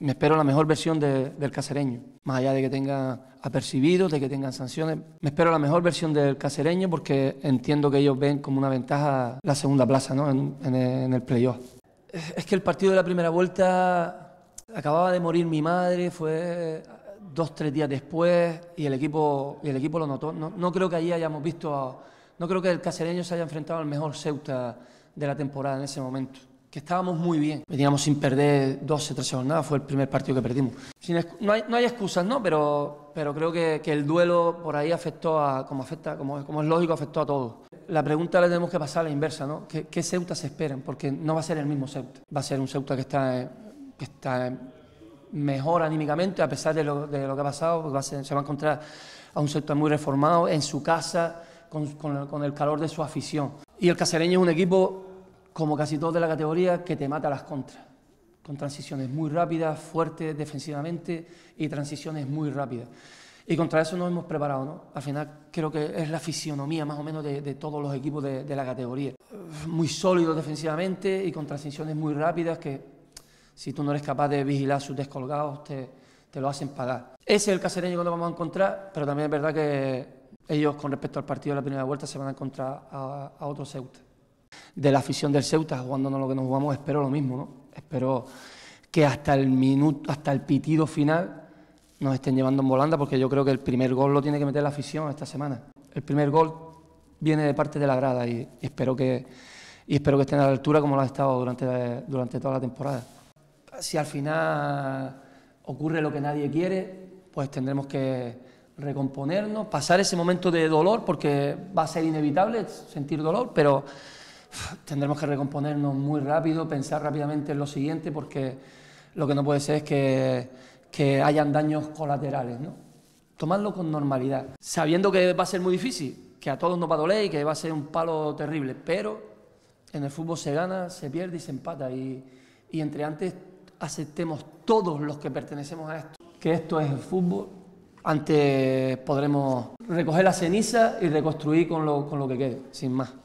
me espero la mejor versión del casereño. Más allá de que tenga apercibidos, de que tengan sanciones, me espero la mejor versión del casereño porque entiendo que ellos ven como una ventaja la segunda plaza ¿no? en, el playoff. Es que el partido de la primera vuelta acababa de morir mi madre, fue dos, tres días después y el equipo, el equipo lo notó. No, creo que allí hayamos visto, no creo que el casereño se haya enfrentado al mejor Ceuta de la temporada en ese momento que estábamos muy bien. Veníamos sin perder 12, 13 jornadas, fue el primer partido que perdimos. no, hay, no, hay, excusas, ¿no? Pero, pero creo que, que, el duelo por ahí afectó a, como, afecta, como, como es lógico, afectó a todos. La pregunta la tenemos que pasar a la inversa, ¿no? ¿Qué, qué Ceuta se esperan? Porque no va a ser el mismo Ceuta. Va a ser un Ceuta que está, que está mejor anímicamente, a pesar de lo, de lo que ha pasado, se va a encontrar a un Ceuta muy reformado, en su casa, con, con, el, con el calor de su afición. Y el Cacereño es un equipo como casi todos de la categoría, que te mata las contras, con transiciones muy rápidas, fuertes defensivamente y transiciones muy rápidas. Y contra eso nos hemos preparado, ¿no? Al final creo que es la fisionomía más o menos de, todos los equipos de, la categoría. Muy sólidos defensivamente y con transiciones muy rápidas que si tú no eres capaz de vigilar sus descolgados te, te lo hacen pagar. Ese es el casereño que nos vamos a encontrar, pero también es verdad que ellos con respecto al partido de la primera vuelta se van a encontrar a, a otro Ceuta de la afición del Ceuta, jugándonos lo que nos jugamos, espero lo mismo, ¿no? Espero que hasta el minuto, hasta el pitido final nos estén llevando en volanda, porque yo creo que el primer gol lo tiene que meter la afición esta semana. El primer gol viene de parte de la grada y, espero que y espero que estén a la altura como lo ha estado durante, durante toda la temporada. Si al final ocurre lo que nadie quiere, pues tendremos que recomponernos, pasar ese momento de dolor, porque va a ser inevitable sentir dolor, pero tendremos que recomponernos muy rápido, pensar rápidamente en lo siguiente, porque lo que no puede ser es que, que hayan daños colaterales. ¿no? Tomarlo con normalidad, sabiendo que va a ser muy difícil, que a todos nos va a doler y que va a ser un palo terrible, pero en el fútbol se gana, se pierde y se empata. Y, y entre antes aceptemos todos los que pertenecemos a esto, que esto es el fútbol, antes podremos recoger la ceniza y reconstruir con lo, con lo que quede, sin más.